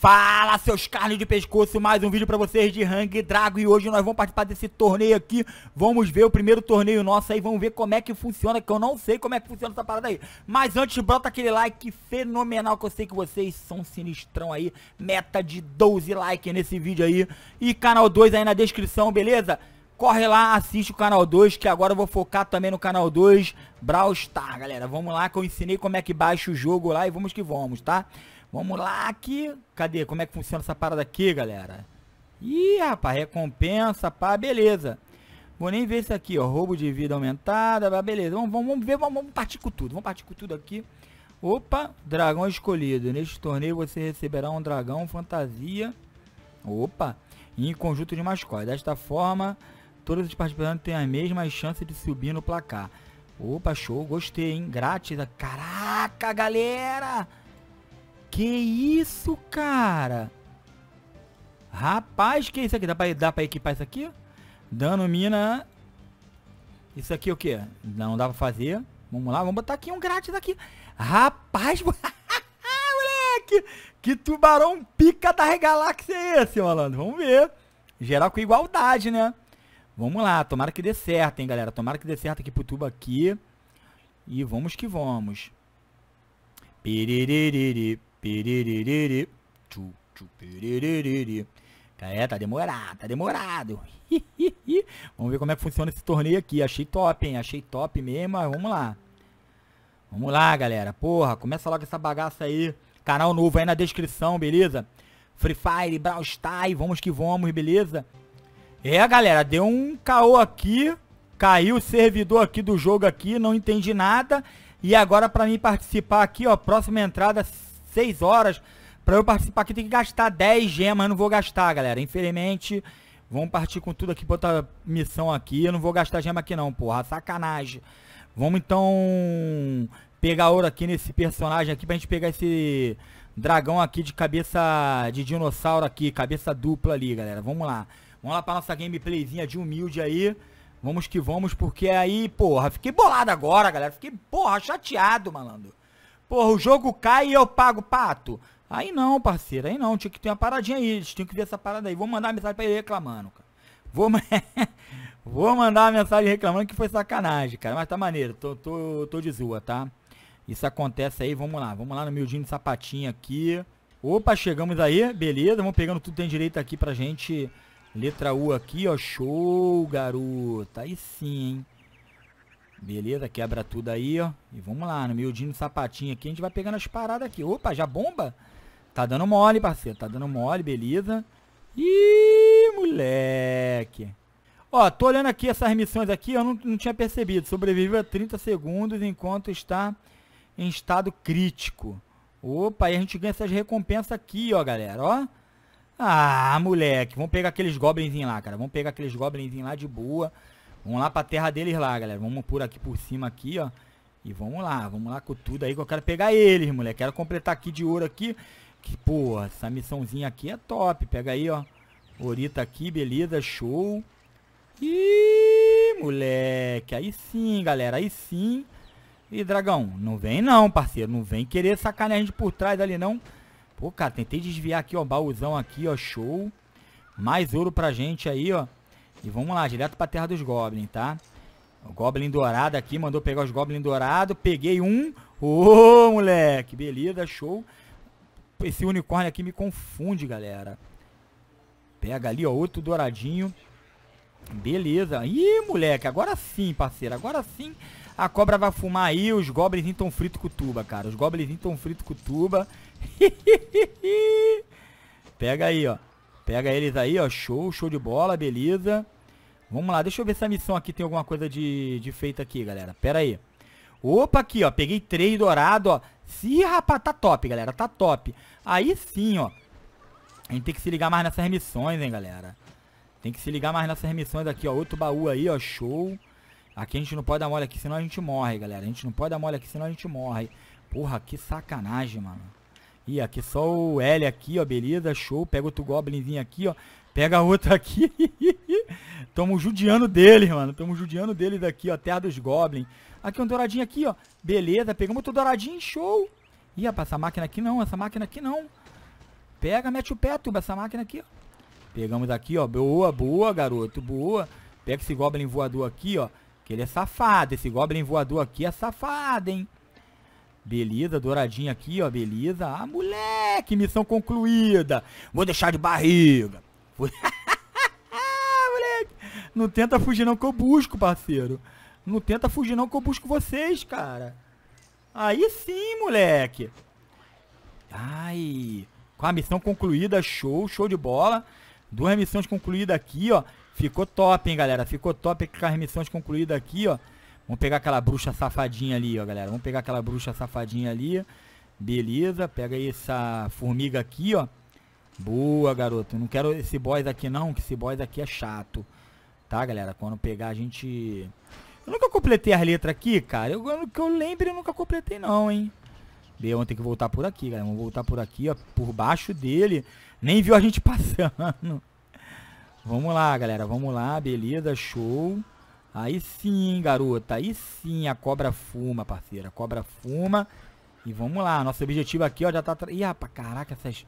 Fala seus carnes de pescoço, mais um vídeo pra vocês de Hang Drago e hoje nós vamos participar desse torneio aqui Vamos ver o primeiro torneio nosso aí, vamos ver como é que funciona, que eu não sei como é que funciona essa parada aí Mas antes, bota aquele like fenomenal que eu sei que vocês são sinistrão aí Meta de 12 likes nesse vídeo aí E canal 2 aí na descrição, beleza? corre lá, assiste o canal 2, que agora eu vou focar também no canal 2, Brawl Star, galera. Vamos lá, que eu ensinei como é que baixa o jogo lá e vamos que vamos, tá? Vamos lá aqui. Cadê? Como é que funciona essa parada aqui, galera? Ih, rapaz, recompensa, pá, beleza. Vou nem ver isso aqui, ó. Roubo de vida aumentada, pá, beleza. Vamos, vamos, vamos ver, vamos, vamos partir com tudo. Vamos partir com tudo aqui. Opa, dragão escolhido. Neste torneio você receberá um dragão fantasia. Opa, em conjunto de mascote. Desta forma, todos os participantes têm a mesma chance de subir no placar. Opa, show, gostei, hein? Grátis. Caraca, galera! Que isso, cara? Rapaz, que isso aqui? Dá pra, dá pra equipar isso aqui? Dano, mina. Isso aqui o quê? Não dá pra fazer. Vamos lá, vamos botar aqui um grátis aqui. Rapaz, moleque! Que tubarão pica da regalaxia é esse, malandro? Vamos ver. Geral com igualdade, né? Vamos lá, tomara que dê certo, hein, galera. Tomara que dê certo aqui pro tubo aqui. E vamos que vamos. Piririri. Piriri. Tchu, É, tá demorado, tá demorado. Vamos ver como é que funciona esse torneio aqui. Achei top, hein? Achei top mesmo, mas vamos lá. Vamos lá, galera. Porra, começa logo essa bagaça aí. Canal novo aí na descrição, beleza? Free Fire, Brawl Stars, vamos que vamos, beleza? É, galera, deu um caô aqui. Caiu o servidor aqui do jogo aqui, não entendi nada. E agora pra mim participar aqui, ó, próxima entrada, 6 horas. Para eu participar aqui, tem que gastar 10 gemas. Eu não vou gastar, galera. Infelizmente, vamos partir com tudo aqui, botar missão aqui. Eu não vou gastar gema aqui não, porra. Sacanagem. Vamos então pegar ouro aqui nesse personagem aqui pra gente pegar esse dragão aqui de cabeça de dinossauro aqui, cabeça dupla ali, galera. Vamos lá. Vamos lá pra nossa gameplayzinha de humilde aí. Vamos que vamos, porque aí, porra, fiquei bolado agora, galera. Fiquei, porra, chateado, malandro. Porra, o jogo cai e eu pago pato. Aí não, parceiro, aí não. Tinha que ter uma paradinha aí. Eles tinham que ver essa parada aí. Vou mandar mensagem pra ele reclamando, cara. Vou, Vou mandar mensagem reclamando que foi sacanagem, cara. Mas tá maneiro. Tô, tô, tô de zoa, tá? Isso acontece aí. Vamos lá. Vamos lá no miudinho de sapatinho aqui. Opa, chegamos aí. Beleza. Vamos pegando tudo que tem direito aqui pra gente. Letra U aqui, ó. Show, garota. Aí sim, hein? Beleza, quebra tudo aí, ó. E vamos lá, no miudinho no sapatinho aqui, a gente vai pegando as paradas aqui. Opa, já bomba? Tá dando mole, parceiro. Tá dando mole, beleza. Ih, moleque. Ó, tô olhando aqui essas missões aqui, eu não, não tinha percebido. Sobrevive a 30 segundos enquanto está em estado crítico. Opa, aí a gente ganha essas recompensas aqui, ó, galera, ó. Ah, moleque, vamos pegar aqueles goblinzinhos lá, cara. Vamos pegar aqueles goblinzinhos lá de boa. Vamos lá pra terra deles lá, galera. Vamos por aqui por cima aqui, ó. E vamos lá, vamos lá com tudo aí que eu quero pegar eles, moleque. Quero completar aqui de ouro aqui. Que, porra, essa missãozinha aqui é top. Pega aí, ó. Orita aqui, beleza, show. Ih, moleque. Aí sim, galera, aí sim. E dragão, não vem não, parceiro. Não vem querer sacanear a gente por trás ali, não. Pô, cara, tentei desviar aqui, ó. Baúzão aqui, ó, show. Mais ouro pra gente aí, ó. E vamos lá, direto pra terra dos goblins tá? O Goblin Dourado aqui, mandou pegar os Goblin Dourado. Peguei um. Ô, oh, moleque, beleza, show. Esse unicórnio aqui me confunde, galera. Pega ali, ó, outro douradinho. Beleza. Ih, moleque, agora sim, parceiro. Agora sim a cobra vai fumar aí. Os goblins estão frito com tuba, cara. Os goblins estão frito com tuba. Pega aí, ó. Pega eles aí, ó. Show, show de bola, beleza. Vamos lá, deixa eu ver se a missão aqui tem alguma coisa de, de feita aqui, galera. Pera aí. Opa, aqui, ó. Peguei três dourado, ó. Se, rapaz, tá top, galera. Tá top. Aí sim, ó. A gente tem que se ligar mais nessas missões, hein, galera. Tem que se ligar mais nessas missões aqui, ó. Outro baú aí, ó. Show. Aqui a gente não pode dar mole aqui, senão a gente morre, galera. A gente não pode dar mole aqui, senão a gente morre. Porra, que sacanagem, mano. Ih, aqui só o L aqui, ó, beleza, show. Pega outro Goblinzinho aqui, ó. Pega outro aqui. Tamo judiando deles, mano. Tamo judiando deles aqui, ó. Terra dos Goblins. Aqui um douradinho aqui, ó. Beleza, pegamos outro douradinho, show. Ih, rapaz, essa máquina aqui não, essa máquina aqui não. Pega, mete o pé, tuba, essa máquina aqui, ó. Pegamos aqui, ó. Boa, boa, garoto, boa. Pega esse Goblin voador aqui, ó. Que ele é safado. Esse Goblin voador aqui é safado, hein. Beleza, douradinha aqui, ó, beleza. Ah, moleque, missão concluída. Vou deixar de barriga. Ah, moleque, não tenta fugir não que eu busco, parceiro. Não tenta fugir não que eu busco vocês, cara. Aí sim, moleque. Ai, com a missão concluída, show, show de bola. Duas missões concluídas aqui, ó. Ficou top, hein, galera. Ficou top com as missões concluídas aqui, ó. Vamos pegar aquela bruxa safadinha ali, ó, galera. Vamos pegar aquela bruxa safadinha ali. Beleza. Pega essa formiga aqui, ó. Boa, garoto. Não quero esse boss aqui não, que esse boss aqui é chato. Tá, galera? Quando pegar a gente... Eu nunca completei as letras aqui, cara. Eu, que eu lembro, eu nunca completei não, hein? Leon tem que voltar por aqui, galera. Vamos voltar por aqui, ó. Por baixo dele. Nem viu a gente passando. Vamos lá, galera. Vamos lá. Beleza, show. Aí sim, garota. Aí sim a cobra fuma, parceira. A cobra fuma. E vamos lá. Nosso objetivo aqui, ó, já tá... Ih, rapaz, caraca, essas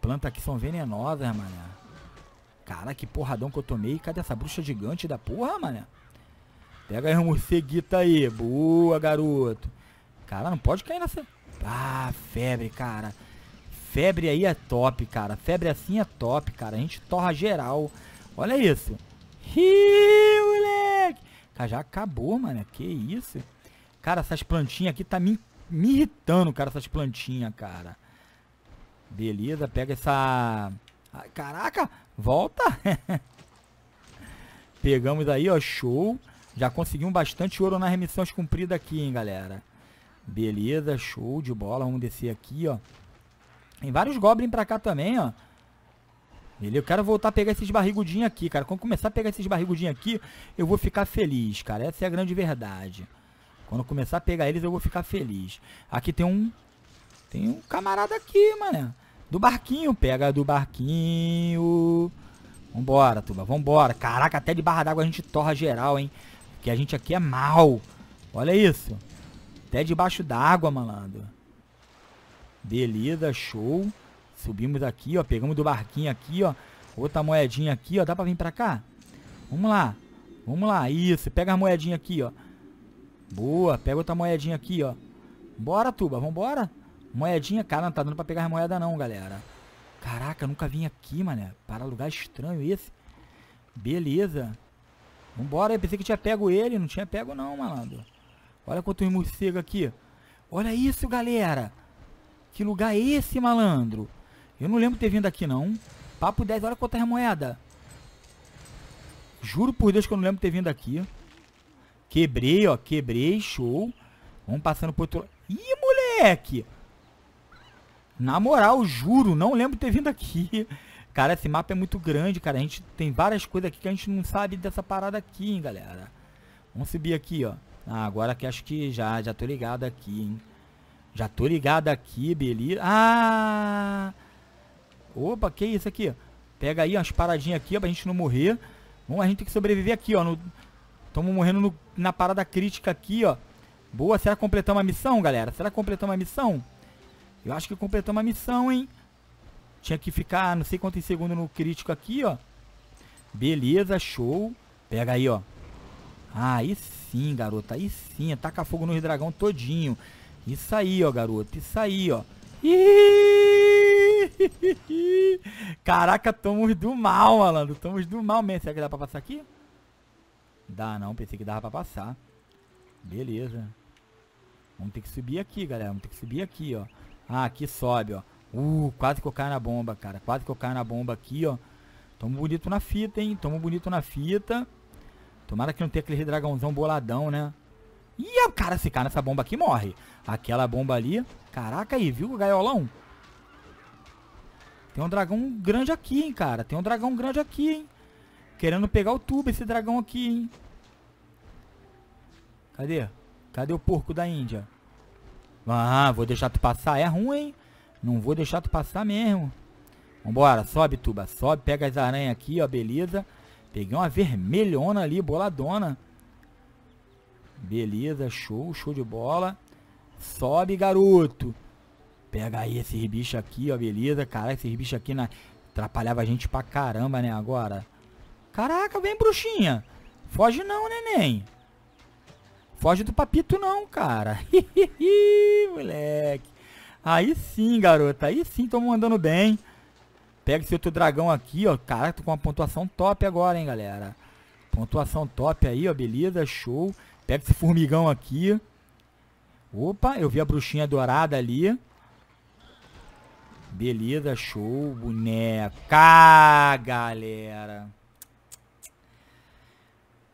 plantas aqui são venenosas, mané. Cara, que porradão que eu tomei. Cadê essa bruxa gigante da porra, mané? Pega aí um morceguita aí. Boa, garoto. Cara, não pode cair nessa... Ah, febre, cara. Febre aí é top, cara. Febre assim é top, cara. A gente torra geral. Olha isso. Ih! Já acabou, mano. Que isso? Cara, essas plantinhas aqui tá me, me irritando, cara. Essas plantinhas, cara. Beleza, pega essa... Ai, caraca, volta. Pegamos aí, ó, show. Já conseguimos bastante ouro na remissão cumprida aqui, hein, galera. Beleza, show de bola. Vamos descer aqui, ó. Tem vários goblins pra cá também, ó. Ele, eu quero voltar a pegar esses barrigudinhos aqui, cara. Quando começar a pegar esses barrigudinhos aqui, eu vou ficar feliz, cara. Essa é a grande verdade. Quando começar a pegar eles, eu vou ficar feliz. Aqui tem um... Tem um camarada aqui, mano. Do barquinho. Pega do barquinho. Vambora, Tuba. Vambora. Caraca, até de barra d'água a gente torra geral, hein. Porque a gente aqui é mal. Olha isso. Até debaixo d'água, malandro. Beleza, show. Subimos aqui, ó. Pegamos do barquinho aqui, ó. Outra moedinha aqui, ó. Dá pra vir pra cá? Vamos lá. Vamos lá. Isso. Pega a moedinha aqui, ó. Boa. Pega outra moedinha aqui, ó. Bora, Tuba. Vambora. Moedinha. Cara, não tá dando pra pegar as moedas não, galera. Caraca, nunca vim aqui, mané. Para lugar estranho esse. Beleza. Vambora. Eu pensei que tinha pego ele. Não tinha pego não, malandro. Olha quantos morcegos aqui. Olha isso, galera. Que lugar é esse, malandro? Eu não lembro ter vindo aqui, não. Papo 10 horas contra a moeda. Juro por Deus que eu não lembro ter vindo aqui. Quebrei, ó. Quebrei. Show. Vamos passando pro outro lado. Ih, moleque! Na moral, juro, não lembro ter vindo aqui. Cara, esse mapa é muito grande, cara. A gente tem várias coisas aqui que a gente não sabe dessa parada aqui, hein, galera. Vamos subir aqui, ó. Ah, agora que acho que já, já tô ligado aqui, hein. Já tô ligado aqui, beleza. Ah! Opa, que isso aqui? Pega aí umas paradinhas aqui, ó, pra gente não morrer. Vamos, a gente tem que sobreviver aqui, ó. Tamo morrendo no, na parada crítica aqui, ó. Boa, será que completamos a missão, galera? Será que completamos a missão? Eu acho que completamos a missão, hein? Tinha que ficar não sei quantos segundos no crítico aqui, ó. Beleza, show. Pega aí, ó. Ah, aí sim, garota. Aí sim. Ataca fogo nos dragão todinho. Isso aí, ó, garoto. Isso aí, ó. Ih! Caraca, estamos do mal, malandro. Estamos do mal mesmo. Será que dá pra passar aqui? Dá não, pensei que dava pra passar. Beleza. Vamos ter que subir aqui, galera. Vamos ter que subir aqui, ó. Ah, aqui sobe, ó. Uh, quase que eu caio na bomba, cara. Quase que eu caio na bomba aqui, ó. Tamo bonito na fita, hein. Tamo bonito na fita. Tomara que não tenha aquele dragãozão boladão, né? Ih, cara, se cai nessa bomba aqui, morre. Aquela bomba ali. Caraca aí, viu, gaiolão? Tem um dragão grande aqui, hein, cara. Tem um dragão grande aqui, hein. Querendo pegar o tubo esse dragão aqui, hein. Cadê? Cadê o porco da Índia? Ah, vou deixar tu passar. É ruim, hein. Não vou deixar tu passar mesmo. Vambora, sobe, tuba. Sobe, pega as aranhas aqui, ó. Beleza. Peguei uma vermelhona ali, boladona. Beleza, show, show de bola. Sobe, garoto. Pega aí esses bichos aqui, ó, beleza. Caraca, esses bichos aqui na... atrapalhava a gente pra caramba, né, agora. Caraca, vem, bruxinha. Foge não, neném. Foge do papito não, cara. moleque. Aí sim, garota. Aí sim, tô mandando bem. Pega esse outro dragão aqui, ó. Caraca, tô com uma pontuação top agora, hein, galera. Pontuação top aí, ó. Beleza, show. Pega esse formigão aqui. Opa, eu vi a bruxinha dourada ali. Beleza, show, boneca, galera.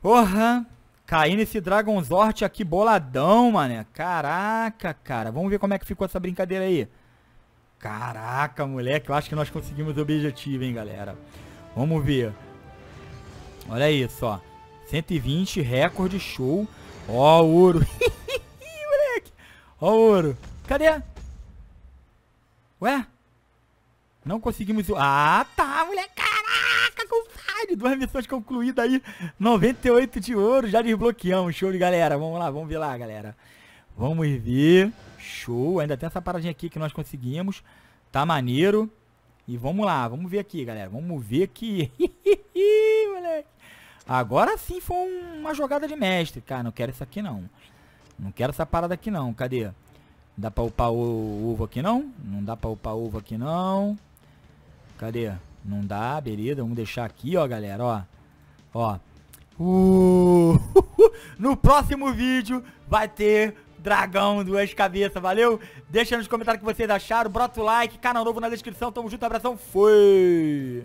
Porra, caí nesse Dragon aqui boladão, mané. Caraca, cara. Vamos ver como é que ficou essa brincadeira aí. Caraca, moleque. Eu acho que nós conseguimos o objetivo, hein, galera. Vamos ver. Olha isso, ó. 120, recorde, show. Ó, ouro. moleque. Ó, ouro. Cadê? Ué? Não conseguimos... Ah, tá, moleque. Caraca, compadre. Duas missões concluídas aí. 98 de ouro. Já desbloqueamos. Show de galera. Vamos lá, vamos ver lá, galera. Vamos ver. Show. Ainda tem essa paradinha aqui que nós conseguimos. Tá maneiro. E vamos lá, vamos ver aqui, galera. Vamos ver aqui. moleque. Agora sim foi uma jogada de mestre. Cara, não quero isso aqui, não. Não quero essa parada aqui, não. Cadê? Dá pra upar o ovo aqui, não? Não dá pra upar ovo aqui, não. Cadê? Não dá, beleza. Vamos deixar aqui, ó, galera, ó. Ó. Uh, no próximo vídeo vai ter dragão, duas cabeças, valeu? Deixa nos comentários o que vocês acharam, Bota o like, canal novo na descrição, tamo junto, abração, fui!